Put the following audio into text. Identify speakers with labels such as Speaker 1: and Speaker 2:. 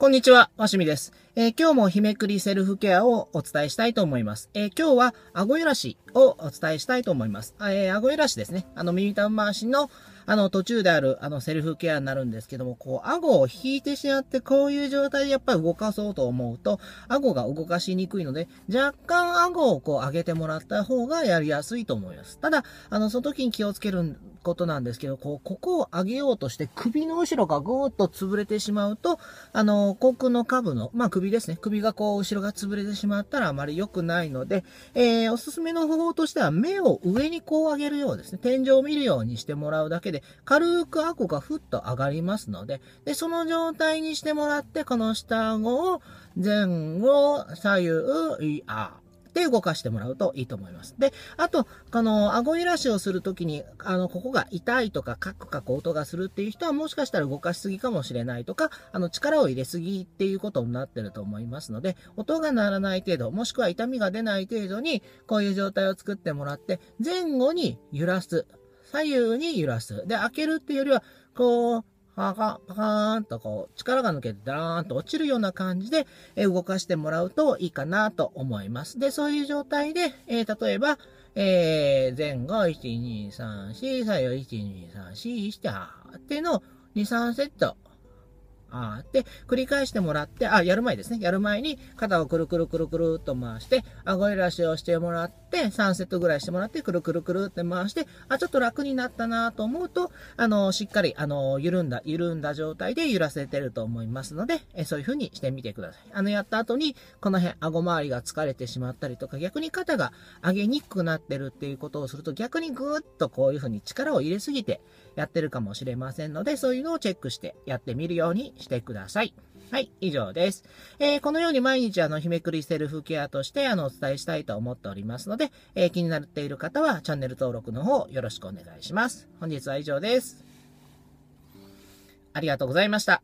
Speaker 1: こんにちは、わしみです。えー、今日も日めくりセルフケアをお伝えしたいと思います。えー、今日は、顎揺らしをお伝えしたいと思います。えー、顎揺らしですね。あの、耳たん回しの、あの、途中である、あの、セルフケアになるんですけども、こう、顎を引いてしまって、こういう状態でやっぱり動かそうと思うと、顎が動かしにくいので、若干顎をこう、上げてもらった方がやりやすいと思います。ただ、あの、その時に気をつけることなんですけど、こう、ここを上げようとして、首の後ろがぐーっと潰れてしまうと、あの、ックの下部の、まあ、首ですね。首がこう、後ろが潰れてしまったらあまり良くないので、えー、おすすめの方法としては、目を上にこう上げるようですね。天井を見るようにしてもらうだけで、軽く顎がふっと上がりますので、で、その状態にしてもらって、この下顎を前後左右、いあ、で動かしてもらうといいと思います。で、あと、この、顎揺らしをするときに、あの、ここが痛いとか、カクカク音がするっていう人は、もしかしたら動かしすぎかもしれないとか、あの、力を入れすぎっていうことになってると思いますので、音が鳴らない程度、もしくは痛みが出ない程度に、こういう状態を作ってもらって、前後に揺らす。左右に揺らす。で、開けるっていうよりは、こう、パカ、パカーンとこう、力が抜けてダラーンと落ちるような感じで、え動かしてもらうといいかなと思います。で、そういう状態で、えー、例えば、えー、前後、1、2、3、4、左右、1、2、3、4、して、はーっていうのを、2、3セットあで、繰り返してもらって、あ、やる前ですね。やる前に肩をくるくるくるくるっと回して、顎いらしをしてもらって、3セットぐらいしてもらって、くるくるくるって回して、あ、ちょっと楽になったなと思うと、あの、しっかり、あの、緩んだ、緩んだ状態で揺らせてると思いますので、えそういう風にしてみてください。あの、やった後に、この辺、顎周りが疲れてしまったりとか、逆に肩が上げにくくなってるっていうことをすると、逆にぐーっとこういう風に力を入れすぎてやってるかもしれませんので、そういうのをチェックしてやってみるようにしてください。はい、以上です。えー、このように毎日あの、日めくりセルフケアとして、あの、お伝えしたいと思っておりますので、えー、気になっている方は、チャンネル登録の方、よろしくお願いします。本日は以上です。ありがとうございました。